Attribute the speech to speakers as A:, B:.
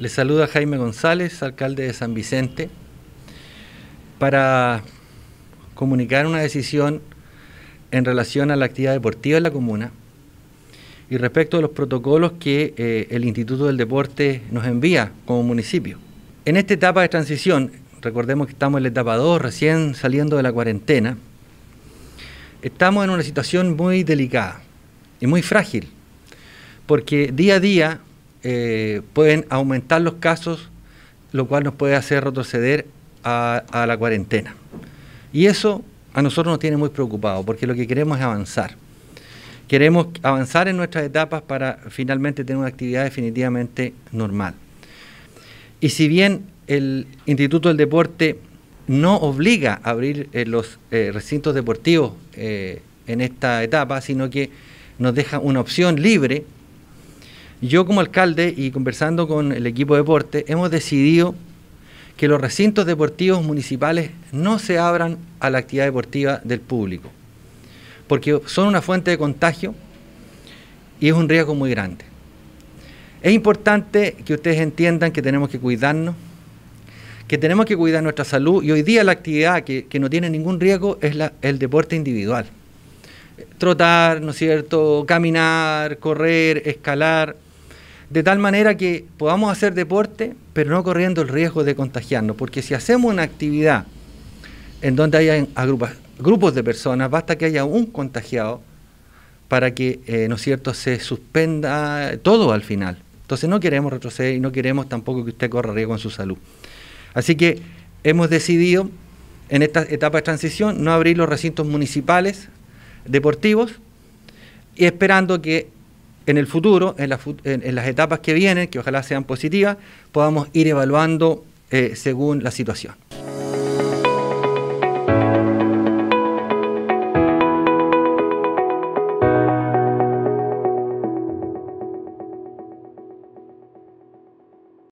A: Les saluda Jaime González, alcalde de San Vicente, para comunicar una decisión en relación a la actividad deportiva de la comuna y respecto a los protocolos que eh, el Instituto del Deporte nos envía como municipio. En esta etapa de transición, recordemos que estamos en la etapa 2, recién saliendo de la cuarentena, estamos en una situación muy delicada y muy frágil, porque día a día eh, pueden aumentar los casos, lo cual nos puede hacer retroceder a, la cuarentena. Y eso a nosotros nos tiene muy preocupado, porque lo que queremos es avanzar. Queremos avanzar en nuestras etapas para finalmente tener una actividad definitivamente normal. Y si bien el Instituto del Deporte no obliga a abrir eh, los eh, recintos deportivos en esta etapa, sino que nos deja una opción libre yo como alcalde y conversando con el equipo de deporte, hemos decidido que los recintos deportivos municipales no se abran a la actividad deportiva del público, porque son una fuente de contagio y es un riesgo muy grande. Es importante que ustedes entiendan que tenemos que cuidarnos, que tenemos que cuidar nuestra salud y hoy día la actividad que, no tiene ningún riesgo es el deporte individual. Trotar, ¿no es cierto? Caminar, correr, escalar, de tal manera que podamos hacer deporte, pero no corriendo el riesgo de contagiarnos, porque si hacemos una actividad en donde haya grupos de personas, basta que haya un contagiado para que, eh, ¿no cierto?, se suspenda todo al final. Entonces no queremos retroceder y no queremos tampoco que usted corra riesgo en su salud. Así que hemos decidido en esta etapa de transición no abrir los recintos municipales deportivos y esperando que en el futuro, en, las etapas que vienen, que ojalá sean positivas, podamos ir evaluando eh, según la situación.